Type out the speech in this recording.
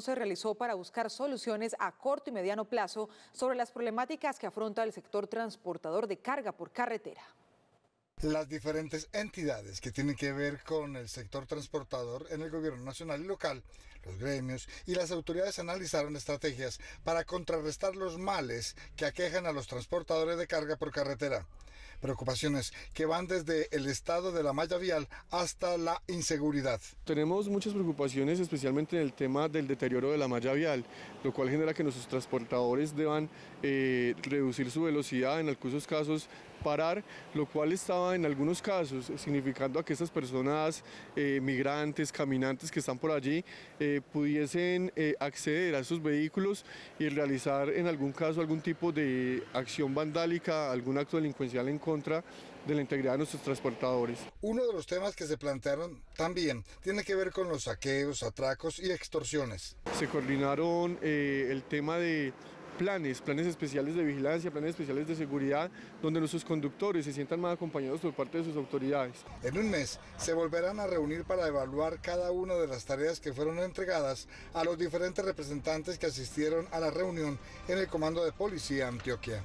se realizó para buscar soluciones a corto y mediano plazo sobre las problemáticas que afronta el sector transportador de carga por carretera. Las diferentes entidades que tienen que ver con el sector transportador en el gobierno nacional y local, los gremios y las autoridades analizaron estrategias para contrarrestar los males que aquejan a los transportadores de carga por carretera preocupaciones que van desde el estado de la malla vial hasta la inseguridad. Tenemos muchas preocupaciones, especialmente en el tema del deterioro de la malla vial, lo cual genera que nuestros transportadores deban eh, reducir su velocidad, en algunos casos parar, lo cual estaba en algunos casos significando a que esas personas, eh, migrantes, caminantes que están por allí, eh, pudiesen eh, acceder a esos vehículos y realizar en algún caso algún tipo de acción vandálica, algún acto delincuencial en contra de la integridad de nuestros transportadores. Uno de los temas que se plantearon también tiene que ver con los saqueos, atracos y extorsiones. Se coordinaron el tema de planes, planes especiales de vigilancia, planes especiales de seguridad, donde nuestros conductores se sientan más acompañados por parte de sus autoridades. En un mes se volverán a reunir para evaluar cada una de las tareas que fueron entregadas a los diferentes representantes que asistieron a la reunión en el Comando de Policía Antioquia.